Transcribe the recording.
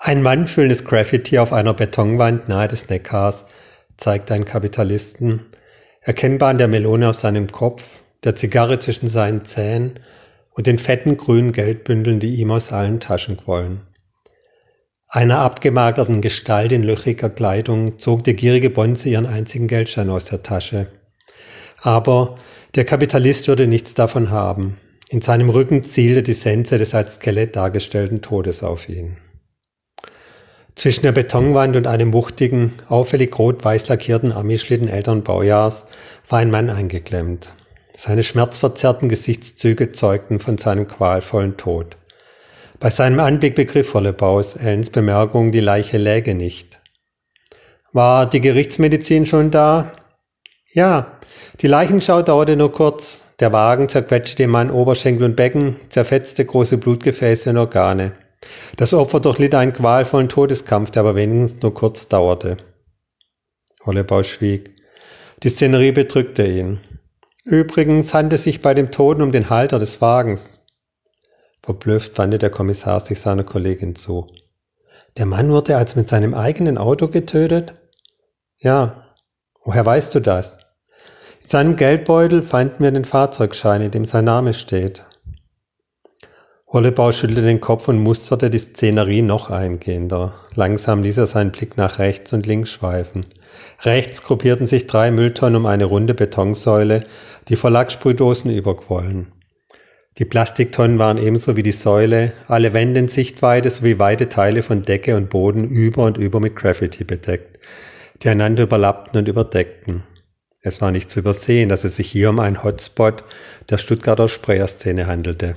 Ein mannenfüllendes Graffiti auf einer Betonwand nahe des Neckars zeigt einen Kapitalisten, erkennbar an der Melone auf seinem Kopf, der Zigarre zwischen seinen Zähnen und den fetten grünen Geldbündeln, die ihm aus allen Taschen quollen. Einer abgemagerten Gestalt in löchriger Kleidung zog der gierige Bonze ihren einzigen Geldschein aus der Tasche. Aber der Kapitalist würde nichts davon haben. In seinem Rücken zielte die Sense des als Skelett dargestellten Todes auf ihn. Zwischen der Betonwand und einem wuchtigen, auffällig rot-weiß lackierten Amischlitten älteren Baujahrs war ein Mann eingeklemmt. Seine schmerzverzerrten Gesichtszüge zeugten von seinem qualvollen Tod. Bei seinem Anblick begriff Hollebaus Ellens Bemerkung, die Leiche läge nicht. War die Gerichtsmedizin schon da? Ja, die Leichenschau dauerte nur kurz. Der Wagen zerquetschte dem Mann Oberschenkel und Becken, zerfetzte große Blutgefäße und Organe. Das Opfer durchlitt einen qualvollen Todeskampf, der aber wenigstens nur kurz dauerte. Hollebau schwieg. Die Szenerie bedrückte ihn. Übrigens handelte es sich bei dem Toten um den Halter des Wagens. Verblüfft wandte der Kommissar sich seiner Kollegin zu. Der Mann wurde als mit seinem eigenen Auto getötet? Ja. Woher weißt du das? In seinem Geldbeutel fanden wir den Fahrzeugschein, in dem sein Name steht. Ollebau schüttelte den Kopf und musterte die Szenerie noch eingehender. Langsam ließ er seinen Blick nach rechts und links schweifen. Rechts gruppierten sich drei Mülltonnen um eine runde Betonsäule, die vor Lacksprühdosen überquollen. Die Plastiktonnen waren ebenso wie die Säule, alle Wände in Sichtweite sowie weite Teile von Decke und Boden über und über mit Graffiti bedeckt, die einander überlappten und überdeckten. Es war nicht zu übersehen, dass es sich hier um einen Hotspot der Stuttgarter Sprayerszene handelte.